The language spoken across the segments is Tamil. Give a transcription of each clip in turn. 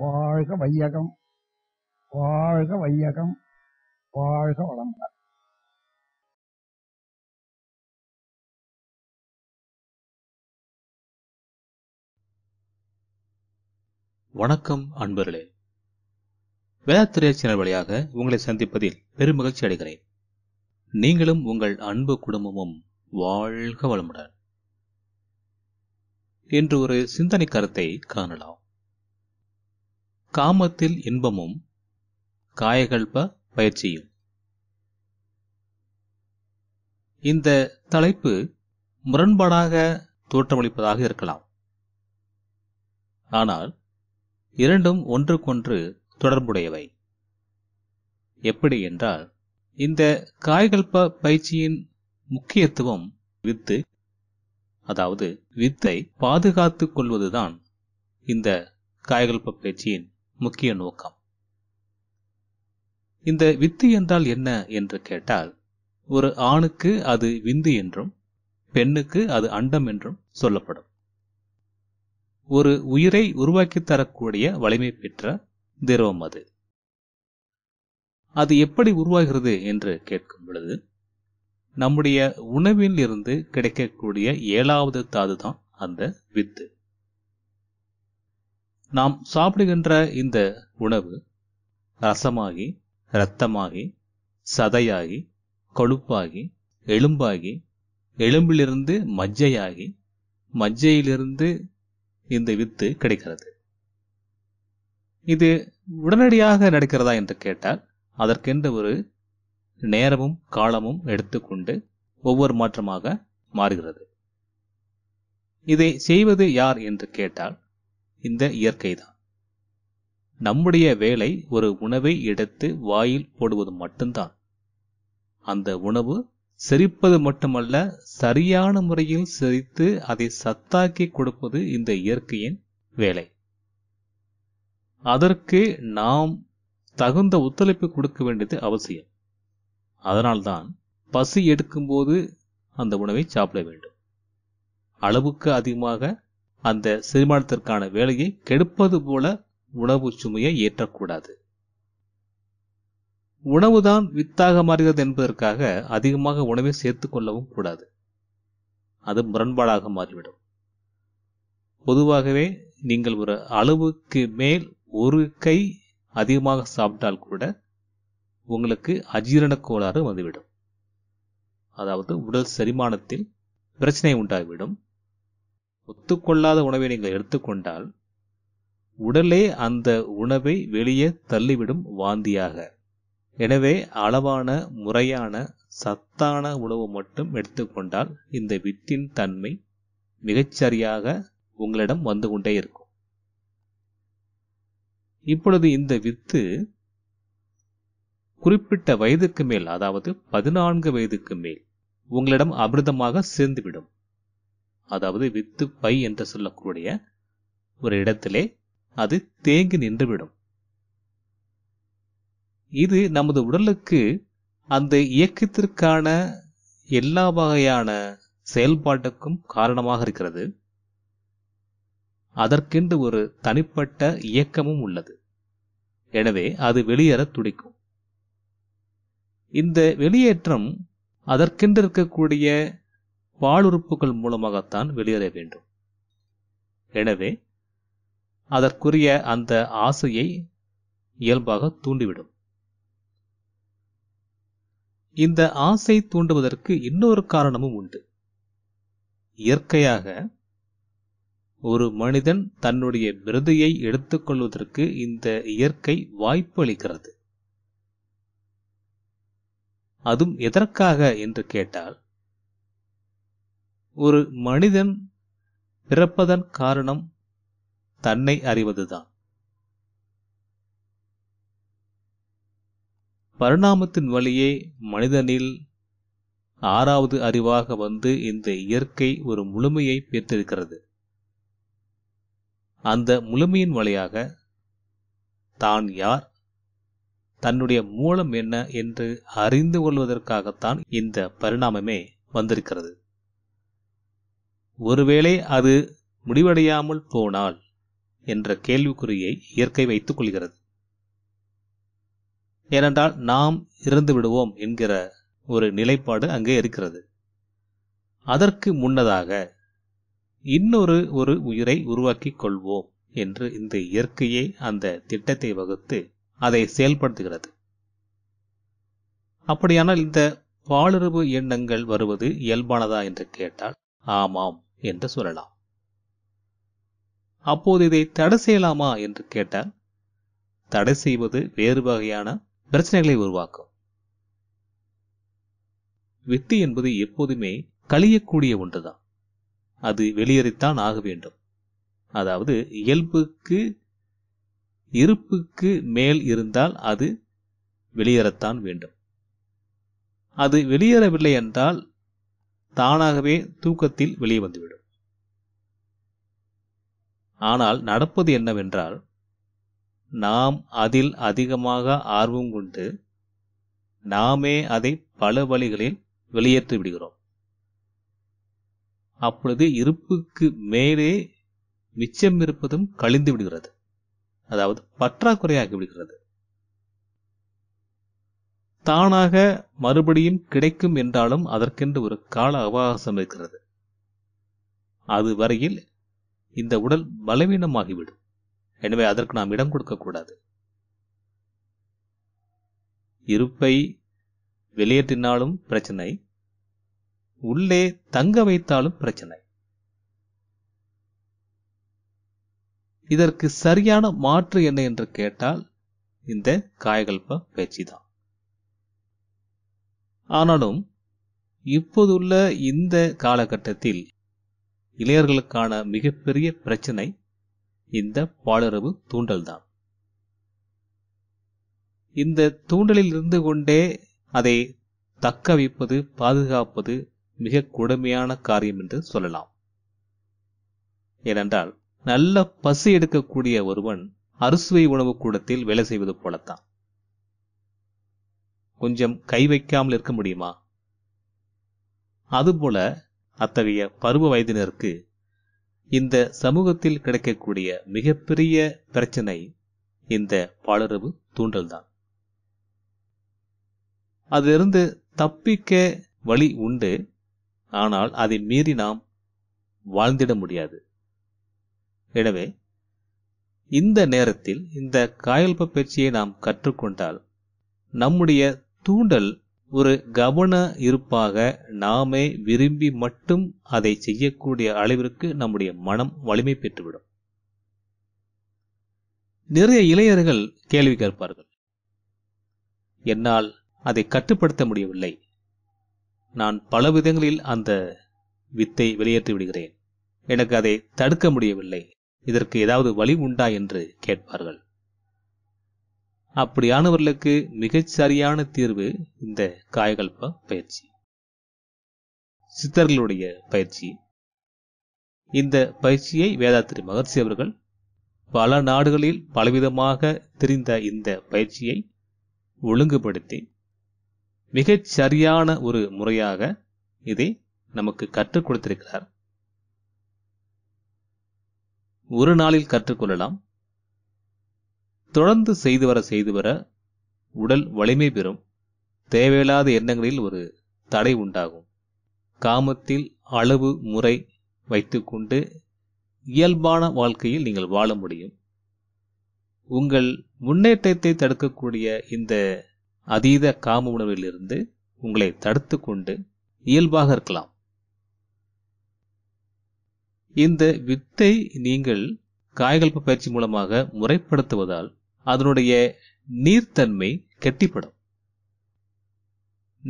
வாழ்க வையகம் வாழ்க வையகம் வாழ்க வளமுடன் வணக்கம் அன்பர்களே வேளாத்துறை சேனல் வழியாக உங்களை சந்திப்பதில் பெருமகிழ்ச்சி அடைகிறேன் நீங்களும் உங்கள் அன்பு குடும்பமும் வாழ்க வளமுடன் என்று ஒரு சிந்தனை கருத்தை காணலாம் காமத்தில் இன்பமும் காயகல்ப பயிற்சியும் இந்த தலைப்பு முரண்பாடாக தோற்றமளிப்பதாக இருக்கலாம் ஆனால் இரண்டும் ஒன்றுக்கொன்று தொடர்புடையவை எப்படி என்றால் இந்த காயகல்ப பயிற்சியின் முக்கியத்துவம் வித்து அதாவது வித்தை பாதுகாத்துக் கொள்வதுதான் இந்த காயகல்ப பயிற்சியின் முக்கிய நோக்கம் இந்த வித்து என்றால் என்ன என்று கேட்டால் ஒரு ஆணுக்கு அது விந்து என்றும் பெண்ணுக்கு அது அண்டம் என்றும் சொல்லப்படும் ஒரு உயிரை உருவாக்கி தரக்கூடிய வலிமை பெற்ற திரவம் அது அது எப்படி உருவாகிறது என்று கேட்கும் பொழுது நம்முடைய உணவில் இருந்து கிடைக்கக்கூடிய ஏழாவது தாதுதான் அந்த வித்து நாம் சாப்பிடுகின்ற இந்த உணவு ரசமாகி இரத்தமாகி சதையாகி கொழுப்பாகி எலும்பாகி எலும்பிலிருந்து மஜ்ஜையாகி மஜ்ஜையிலிருந்து இந்த வித்து கிடைக்கிறது இது உடனடியாக நடக்கிறதா என்று கேட்டால் அதற்கென்று ஒரு நேரமும் காலமும் எடுத்துக்கொண்டு ஒவ்வொரு மாற்றமாக மாறுகிறது இதை செய்வது யார் என்று கேட்டால் இந்த இயற்கைதான் நம்முடைய வேலை ஒரு உணவை எடுத்து வாயில் போடுவது மட்டும்தான் அந்த உணவு செரிப்பது மட்டுமல்ல சரியான முறையில் செரித்து அதை சத்தாக்கி கொடுப்பது இந்த இயற்கையின் வேலை அதற்கு நாம் தகுந்த ஒத்துழைப்பு கொடுக்க வேண்டியது அவசியம் அதனால்தான் பசி எடுக்கும்போது அந்த உணவை சாப்பிட வேண்டும் அளவுக்கு அதிகமாக அந்த செரிமானத்திற்கான வேலையை கெடுப்பது போல உணவு சுமையை ஏற்றக்கூடாது உணவுதான் வித்தாக மாறுகிறது என்பதற்காக அதிகமாக உணவை சேர்த்து கொள்ளவும் கூடாது அது முரண்பாடாக மாறிவிடும் பொதுவாகவே நீங்கள் ஒரு அளவுக்கு மேல் ஒரு கை அதிகமாக சாப்பிட்டால் கூட உங்களுக்கு அஜீரண கோளாறு வந்துவிடும் அதாவது உடல் செரிமானத்தில் பிரச்சனை உண்டாகிவிடும் ஒத்துக்கொள்ளாத உணவை நீங்கள் எடுத்துக்கொண்டால் உடலே அந்த உணவை வெளியே தள்ளிவிடும் வாந்தியாக எனவே அளவான முறையான சத்தான உணவு மட்டும் எடுத்துக்கொண்டால் இந்த வித்தின் தன்மை மிகச்சரியாக உங்களிடம் வந்து கொண்டே இருக்கும் இப்பொழுது இந்த வித்து குறிப்பிட்ட வயதுக்கு மேல் அதாவது பதினான்கு வயதுக்கு மேல் உங்களிடம் அமிர்தமாக சேர்ந்துவிடும் அதாவது வித்து பை என்று சொல்லக்கூடிய ஒரு இடத்திலே அது தேங்கி நின்றுவிடும் இது நமது உடலுக்கு அந்த இயக்கத்திற்கான எல்லா வகையான செயல்பாட்டுக்கும் காரணமாக இருக்கிறது அதற்கென்று ஒரு தனிப்பட்ட இயக்கமும் உள்ளது எனவே அது வெளியேற துடிக்கும் இந்த வெளியேற்றம் அதற்கென்று இருக்கக்கூடிய வாளுறுப்புகள் மூலமாகத்தான் வெளியேற வேண்டும் எனவே அதற்குரிய அந்த ஆசையை இயல்பாக தூண்டிவிடும் இந்த ஆசை தூண்டுவதற்கு இன்னொரு காரணமும் உண்டு இயற்கையாக ஒரு மனிதன் தன்னுடைய விருதையை எடுத்துக்கொள்வதற்கு இந்த இயற்கை வாய்ப்பு அளிக்கிறது அதுவும் எதற்காக என்று கேட்டால் ஒரு மனிதன் பிறப்பதன் காரணம் தன்னை அறிவதுதான் பரிணாமத்தின் வழியே மனிதனில் ஆறாவது அறிவாக வந்து இந்த இயற்கை ஒரு முழுமையை பெற்றிருக்கிறது அந்த முழுமையின் வழியாக தான் யார் தன்னுடைய மூலம் என்ன என்று அறிந்து கொள்வதற்காகத்தான் இந்த பரிணாமமே வந்திருக்கிறது ஒருவேளை அது முடிவடையாமல் போனால் என்ற கேள்விக்குறியை இயற்கை வைத்துக் கொள்கிறது ஏனென்றால் நாம் இறந்து விடுவோம் என்கிற ஒரு நிலைப்பாடு அங்கே இருக்கிறது அதற்கு முன்னதாக இன்னொரு ஒரு உயிரை உருவாக்கிக் கொள்வோம் என்று இந்த இயற்கையே அந்த திட்டத்தை வகுத்து அதை செயல்படுத்துகிறது அப்படியானால் இந்த பாலுறவு எண்ணங்கள் வருவது இயல்பானதா என்று கேட்டால் ஆமாம் என்று சொல்லலாம் அப்போது இதை தடை செய்யலாமா என்று கேட்டால் தடை செய்வது வேறு வகையான பிரச்சனைகளை உருவாக்கும் வித்தி என்பது எப்போதுமே கழியக்கூடிய ஒன்றுதான் அது வெளியேறித்தான் ஆக வேண்டும் அதாவது இயல்புக்கு இருப்புக்கு மேல் இருந்தால் அது வெளியேறத்தான் வேண்டும் அது வெளியேறவில்லை என்றால் தானாகவே தூக்கத்தில் வெளியே வந்துவிடும் ஆனால் நடப்பது என்னவென்றால் நாம் அதில் அதிகமாக ஆர்வம் கொண்டு நாமே அதை பல வழிகளில் வெளியேற்றி விடுகிறோம் அப்பொழுது இருப்புக்கு மேலே மிச்சம் இருப்பதும் கழிந்து விடுகிறது அதாவது பற்றாக்குறையாகி விடுகிறது தானாக மறுபடியும் கிடைக்கும் என்றாலும் அதற்கென்று ஒரு கால அவகாசம் இருக்கிறது அது வரையில் இந்த உடல் பலவீனமாகிவிடும் எனவே அதற்கு நாம் இடம் கொடுக்கக்கூடாது இருப்பை வெளியேற்றினாலும் பிரச்சனை உள்ளே தங்க வைத்தாலும் பிரச்சனை இதற்கு சரியான மாற்று என்ன என்று கேட்டால் இந்த காயகல்ப பயிற்சி தான் ஆனாலும் இப்போதுள்ள இந்த காலகட்டத்தில் இளையர்களுக்கான மிகப்பெரிய பிரச்சனை இந்த பாலுறவு தூண்டல்தான் இந்த தூண்டலில் இருந்து கொண்டே அதை தக்க வைப்பது பாதுகாப்பது மிக கொடுமையான காரியம் என்று சொல்லலாம் ஏனென்றால் நல்ல பசி எடுக்கக்கூடிய ஒருவன் அறுசுவை உணவு கூடத்தில் வேலை செய்வது போலத்தான் கொஞ்சம் கை வைக்காமல் இருக்க முடியுமா அதுபோல அத்தகைய பருவ வயதினருக்கு இந்த சமூகத்தில் கிடைக்கக்கூடிய மிகப்பெரிய பிரச்சனை இந்த பாலரவு தூண்டல்தான் அதிலிருந்து தப்பிக்க வழி உண்டு ஆனால் அதை மீறி நாம் வாழ்ந்திட முடியாது எனவே இந்த நேரத்தில் இந்த காயல்ப பயிற்சியை நாம் கற்றுக்கொண்டால் நம்முடைய தூண்டல் ஒரு கவன இருப்பாக நாமே விரும்பி மட்டும் அதை செய்யக்கூடிய அளவிற்கு நம்முடைய மனம் வலிமை பெற்றுவிடும் நிறைய இளைஞர்கள் கேள்வி கேட்பார்கள் என்னால் அதை கட்டுப்படுத்த முடியவில்லை நான் பல விதங்களில் அந்த வித்தை வெளியேற்றி விடுகிறேன் எனக்கு அதை தடுக்க முடியவில்லை இதற்கு ஏதாவது வழி உண்டா என்று கேட்பார்கள் அப்படியானவர்களுக்கு மிகச்சரியான சரியான தீர்வு இந்த காயகல்ப பயிற்சி சித்தர்களுடைய பயிற்சி இந்த பயிற்சியை வேதாத்திரி மகர்ஷி அவர்கள் பல நாடுகளில் பலவிதமாக தெரிந்த இந்த பயிற்சியை ஒழுங்குபடுத்தி மிகச் சரியான ஒரு முறையாக இதை நமக்கு கற்றுக் கொடுத்திருக்கிறார் ஒரு நாளில் கற்றுக்கொள்ளலாம் தொடர்ந்து செய்து வர செய்து வர உடல் வலிமை பெறும் தேவையில்லாத எண்ணங்களில் ஒரு தடை உண்டாகும் காமத்தில் அளவு முறை வைத்துக்கொண்டு இயல்பான வாழ்க்கையில் நீங்கள் வாழ முடியும் உங்கள் முன்னேற்றத்தை தடுக்கக்கூடிய இந்த அதீத காம உணர்விலிருந்து உங்களை தடுத்து கொண்டு இயல்பாக இருக்கலாம் இந்த வித்தை நீங்கள் காய்கல்ப பயிற்சி மூலமாக முறைப்படுத்துவதால் அதனுடைய நீர்த்தன்மை கெட்டிப்படும்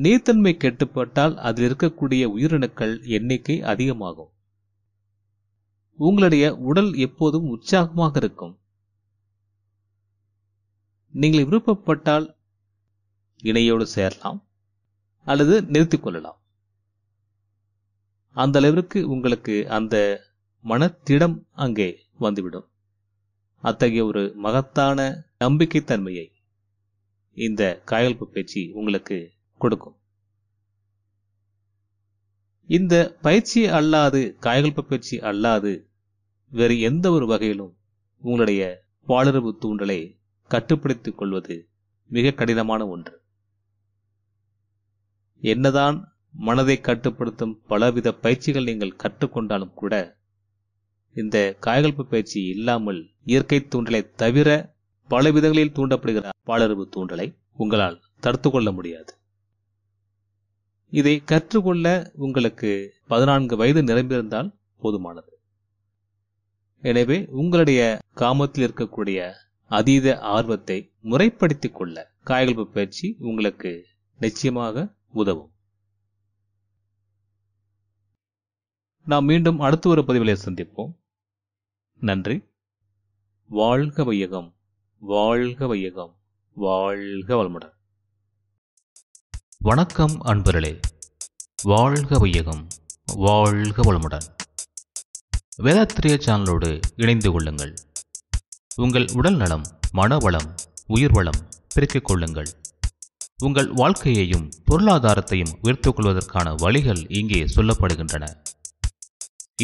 நீர்த்தன்மை கெட்டுப்பட்டால் அதில் இருக்கக்கூடிய உயிரணுக்கள் எண்ணிக்கை அதிகமாகும் உங்களுடைய உடல் எப்போதும் உற்சாகமாக இருக்கும் நீங்கள் விருப்பப்பட்டால் இணையோடு சேரலாம் அல்லது நிறுத்திக் கொள்ளலாம் அந்த அளவிற்கு உங்களுக்கு அந்த மனத்திடம் அங்கே வந்துவிடும் அத்தகைய ஒரு மகத்தான நம்பிக்கைத்தன்மையை இந்த காயல்பு பயிற்சி உங்களுக்கு கொடுக்கும் இந்த பயிற்சி அல்லாது காயல்பு பயிற்சி அல்லாது வேறு எந்த ஒரு வகையிலும் உங்களுடைய பாலுறவு தூண்டலை கட்டுப்படுத்திக் கொள்வது மிக கடினமான ஒன்று என்னதான் மனதை கட்டுப்படுத்தும் பலவித பயிற்சிகள் நீங்கள் கற்றுக்கொண்டாலும் கூட இந்த காயகல்ப பயிற்சி இல்லாமல் இயற்கை தூண்டலை தவிர பல விதங்களில் தூண்டப்படுகிற பாலறிவு தூண்டலை உங்களால் தடுத்து கொள்ள முடியாது இதை கற்றுக்கொள்ள உங்களுக்கு பதினான்கு வயது நிரம்பியிருந்தால் போதுமானது எனவே உங்களுடைய காமத்தில் இருக்கக்கூடிய அதீத ஆர்வத்தை முறைப்படுத்திக் கொள்ள காயகல்ப பயிற்சி உங்களுக்கு நிச்சயமாக உதவும் நாம் மீண்டும் அடுத்து ஒரு பதிவிலே சந்திப்போம் நன்றி வாழ்க வையகம் வாழ்க வையகம் வாழ்க வளமுடன் வணக்கம் அன்பர்களே வாழ்க வையகம் வாழ்க வளமுடன் வேதாத்திரிய சேனலோடு இணைந்து கொள்ளுங்கள் உங்கள் உடல் நலம் மனவளம் உயிர் வளம் பெருக்கிக் கொள்ளுங்கள் உங்கள் வாழ்க்கையையும் பொருளாதாரத்தையும் உயர்த்துக் கொள்வதற்கான வழிகள் இங்கே சொல்லப்படுகின்றன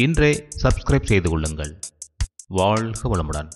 இன்றே சப்ஸ்கிரைப் செய்து கொள்ளுங்கள் வாழ்க வளமுடன்